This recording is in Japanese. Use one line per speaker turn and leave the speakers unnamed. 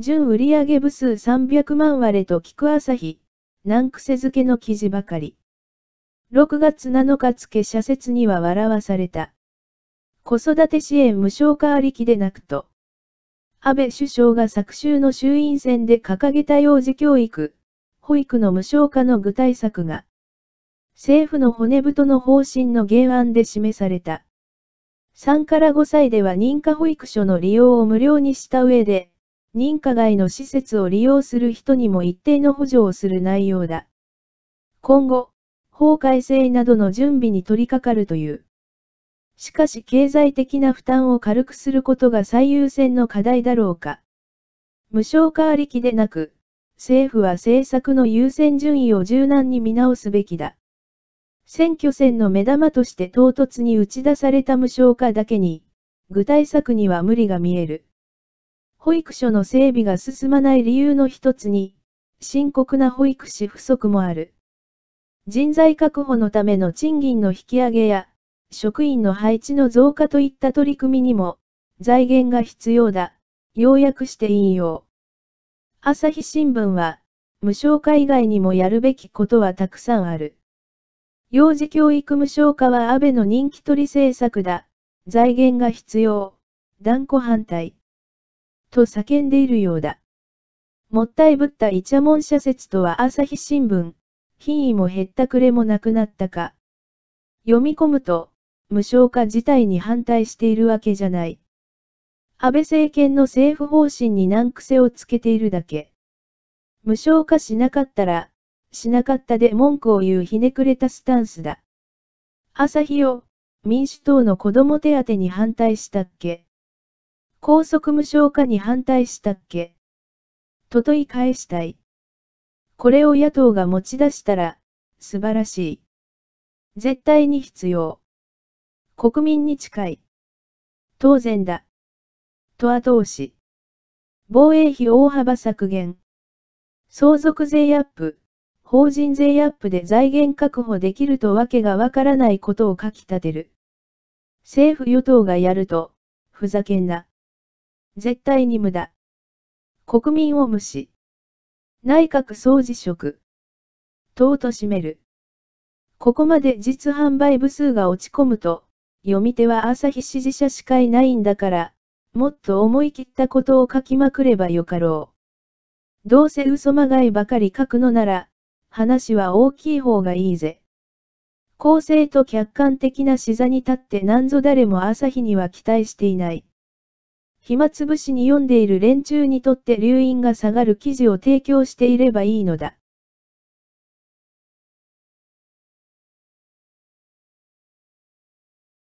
純売上部数300万割れと聞く朝日、難癖付けの記事ばかり。6月7日付社説には笑わされた。子育て支援無償化ありきでなくと。安倍首相が昨週の衆院選で掲げた幼児教育、保育の無償化の具体策が、政府の骨太の方針の原案で示された。3から5歳では認可保育所の利用を無料にした上で、認可外の施設を利用する人にも一定の補助をする内容だ。今後、法改正などの準備に取り掛かるという。しかし経済的な負担を軽くすることが最優先の課題だろうか。無償化ありきでなく、政府は政策の優先順位を柔軟に見直すべきだ。選挙戦の目玉として唐突に打ち出された無償化だけに、具体策には無理が見える。保育所の整備が進まない理由の一つに、深刻な保育士不足もある。人材確保のための賃金の引き上げや、職員の配置の増加といった取り組みにも、財源が必要だ。要約して引用。朝日新聞は、無償化以外にもやるべきことはたくさんある。幼児教育無償化は安倍の人気取り政策だ。財源が必要。断固反対。と叫んでいるようだ。もったいぶったイチャモン社説とは朝日新聞、品位も減ったくれもなくなったか。読み込むと、無償化自体に反対しているわけじゃない。安倍政権の政府方針に難癖をつけているだけ。無償化しなかったら、しなかったで文句を言うひねくれたスタンスだ。朝日を、民主党の子供手当に反対したっけ高速無償化に反対したっけと問い返したい。これを野党が持ち出したら、素晴らしい。絶対に必要。国民に近い。当然だ。と後押し。防衛費大幅削減。相続税アップ、法人税アップで財源確保できるとわけがわからないことを書き立てる。政府与党がやると、ふざけんな。絶対に無駄。国民を無視。内閣総辞職。党と占める。ここまで実販売部数が落ち込むと、読み手は朝日支持者しかいないんだから、もっと思い切ったことを書きまくればよかろう。どうせ嘘まがいばかり書くのなら、話は大きい方がいいぜ。公正と客観的な視座に立って何ぞ誰も朝日には期待していない。暇つぶしに読んでいる連中にとって留飲が下がる記事を提供していればいいのだ。